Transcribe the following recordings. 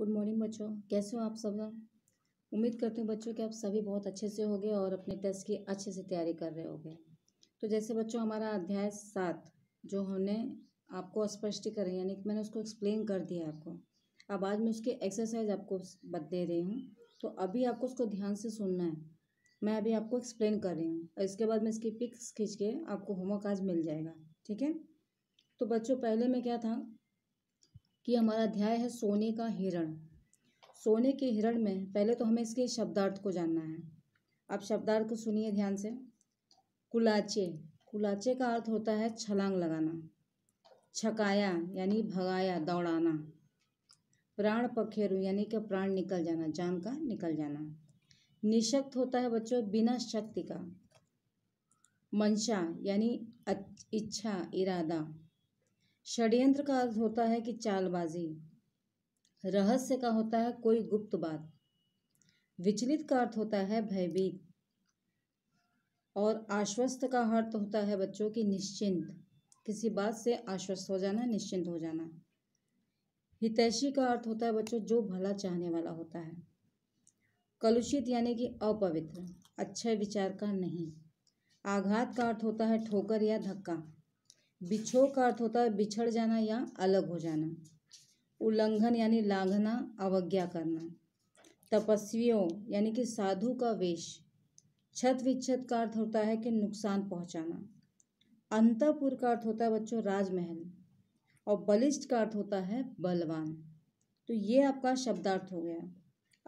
good morning बच्चों कैसे हो आप सब उम्मीद करती हूँ बच्चों कि आप सभी बहुत अच्छे से होगे और अपने टेस्ट की अच्छे से तैयारी कर रहे होंगे तो जैसे बच्चों हमारा अध्याय सात जो हमने आपको स्पष्टीकरण यानी कि मैंने उसको एक्सप्लेन कर दिया आपको अब आज मैं उसके एक्सरसाइज आपको दे रही हूँ तो अभी आपको उसको ध्यान से सुनना है मैं अभी आपको एक्सप्लेन कर रही हूँ और इसके बाद मैं इसकी पिक्स खींच के आपको होमवर्क आज मिल जाएगा ठीक है तो बच्चों पहले में क्या था कि हमारा अध्याय है सोने का हिरण सोने के हिरण में पहले तो हमें इसके शब्दार्थ को जानना है आप शब्दार्थ को सुनिए ध्यान से कुलाचे कुलाचे का अर्थ होता है छलांग लगाना छकाया यानी भगाया दौड़ाना प्राण पखेरु यानी कि प्राण निकल जाना जान का निकल जाना निशक्त होता है बच्चों बिना शक्ति का मंशा यानी इच्छा इरादा षड्यंत्र का अर्थ होता है कि चालबाजी रहस्य का होता है कोई गुप्त बात विचलित का अर्थ होता है भयभीत और आश्वस्त का अर्थ होता है बच्चों की निश्चिंत किसी बात से आश्वस्त हो जाना निश्चिंत हो जाना हितैषी का अर्थ होता है बच्चों जो भला चाहने वाला होता है कलुषित यानी कि अपवित्र अच्छे विचार का नहीं आघात का अर्थ होता है ठोकर या धक्का बिछो का अर्थ होता है बिछड़ जाना या अलग हो जाना उल्लंघन यानी लांघना अवज्ञा करना तपस्वियों यानी कि साधु का वेश छत विच्छत का अर्थ होता है कि नुकसान पहुंचाना अंतपुर का अर्थ होता है बच्चों राजमहल और बलिष्ठ का अर्थ होता है बलवान तो ये आपका शब्दार्थ हो गया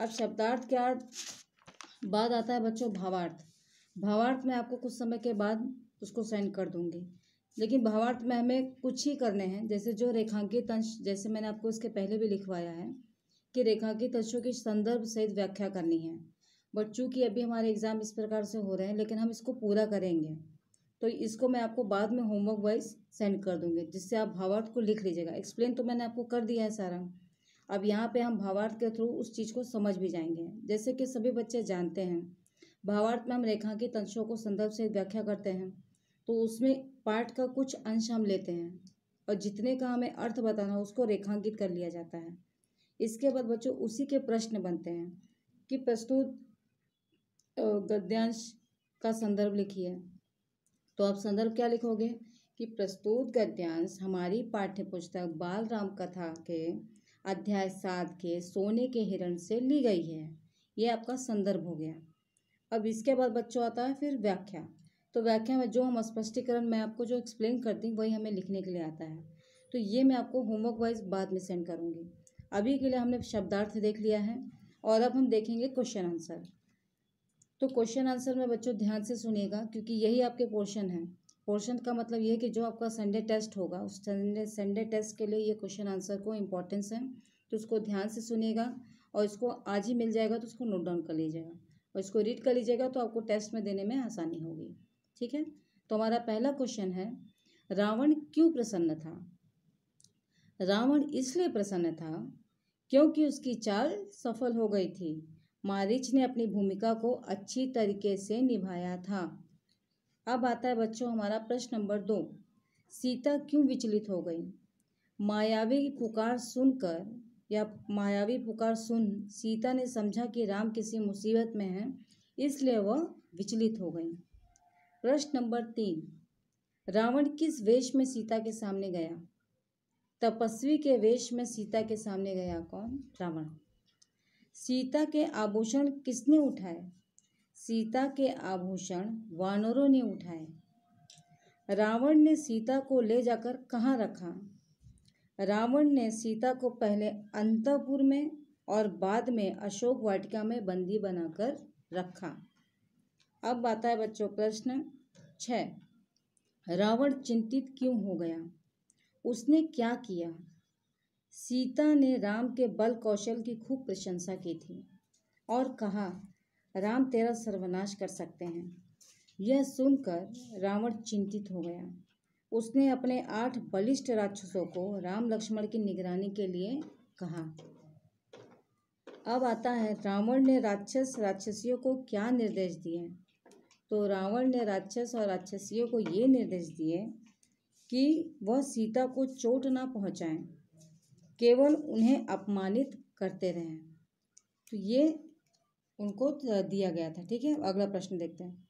अब शब्दार्थ के अर्थ बाद आता है बच्चों भावार्थ भावार्थ में आपको कुछ समय के बाद उसको सेंड कर दूंगी लेकिन भावार्थ में हमें कुछ ही करने हैं जैसे जो रेखांकित अंश जैसे मैंने आपको इसके पहले भी लिखवाया है कि रेखांकित अंशों की संदर्भ सहित व्याख्या करनी है बट चूँकि अभी हमारे एग्ज़ाम इस प्रकार से हो रहे हैं लेकिन हम इसको पूरा करेंगे तो इसको मैं आपको बाद में होमवर्क वाइज सेंड कर दूँगी जिससे आप भावार्थ को लिख लीजिएगा एक्सप्लेन तो मैंने आपको कर दिया है सारा अब यहाँ पे हम भावार्थ के थ्रू उस चीज़ को समझ भी जाएंगे जैसे कि सभी बच्चे जानते हैं भावार्थ में हम रेखांकित अंशों को संदर्भ से व्याख्या करते हैं तो उसमें पाठ का कुछ अंश हम लेते हैं और जितने का हमें अर्थ बताना उसको रेखांकित कर लिया जाता है इसके बाद बच्चों उसी के प्रश्न बनते हैं कि प्रस्तुत गद्यांश का संदर्भ लिखिए तो आप संदर्भ क्या लिखोगे कि प्रस्तुत गद्यांश हमारी पाठ्य पुस्तक बाल राम कथा के अध्याय सात के सोने के हिरण से ली गई है ये आपका संदर्भ हो गया अब इसके बाद बच्चों आता है फिर व्याख्या तो व्याख्या में जो हम स्पष्टीकरण मैं आपको जो एक्सप्लेन करती हूँ वही हमें लिखने के लिए आता है तो ये मैं आपको होमवर्क वाइज बाद में सेंड करूँगी अभी के लिए हमने शब्दार्थ देख लिया है और अब हम देखेंगे क्वेश्चन आंसर तो क्वेश्चन आंसर में बच्चों ध्यान से सुनिएगा क्योंकि यही आपके पोर्शन है पोर्शन का मतलब ये है कि जो आपका संडे टेस्ट होगा उस संडे संडे टेस्ट के लिए ये क्वेश्चन आंसर को इम्पोर्टेंस है तो उसको ध्यान से सुनिएगा और इसको आज ही मिल जाएगा तो उसको नोट डाउन कर लीजिएगा और इसको रीड कर लीजिएगा तो आपको टेस्ट में देने में आसानी होगी ठीक है तो हमारा पहला क्वेश्चन है रावण क्यों प्रसन्न था रावण इसलिए प्रसन्न था क्योंकि उसकी चाल सफल हो गई थी मारिच ने अपनी भूमिका को अच्छी तरीके से निभाया था अब आता है बच्चों हमारा प्रश्न नंबर दो सीता क्यों विचलित हो गई मायावी पुकार सुनकर या मायावी पुकार सुन सीता ने समझा कि राम किसी मुसीबत में हैं इसलिए वह विचलित हो गई प्रश्न नंबर तीन रावण किस वेश में सीता के सामने गया तपस्वी के वेश में सीता के सामने गया कौन रावण सीता के आभूषण किसने उठाए सीता के आभूषण वानरों ने उठाए रावण ने सीता को ले जाकर कहाँ रखा रावण ने सीता को पहले अंतपुर में और बाद में अशोक वाटिका में बंदी बनाकर रखा अब आता है बच्चों प्रश्न छः रावण चिंतित क्यों हो गया उसने क्या किया सीता ने राम के बल कौशल की खूब प्रशंसा की थी और कहा राम तेरा सर्वनाश कर सकते हैं यह सुनकर रावण चिंतित हो गया उसने अपने आठ बलिष्ठ राक्षसों को राम लक्ष्मण की निगरानी के लिए कहा अब आता है रावण ने राक्षस राक्षसियों को क्या निर्देश दिए तो रावण ने राक्षस और राक्षसियों को ये निर्देश दिए कि वह सीता को चोट ना पहुँचाएँ केवल उन्हें अपमानित करते रहें तो ये उनको दिया गया था ठीक है अगला प्रश्न देखते हैं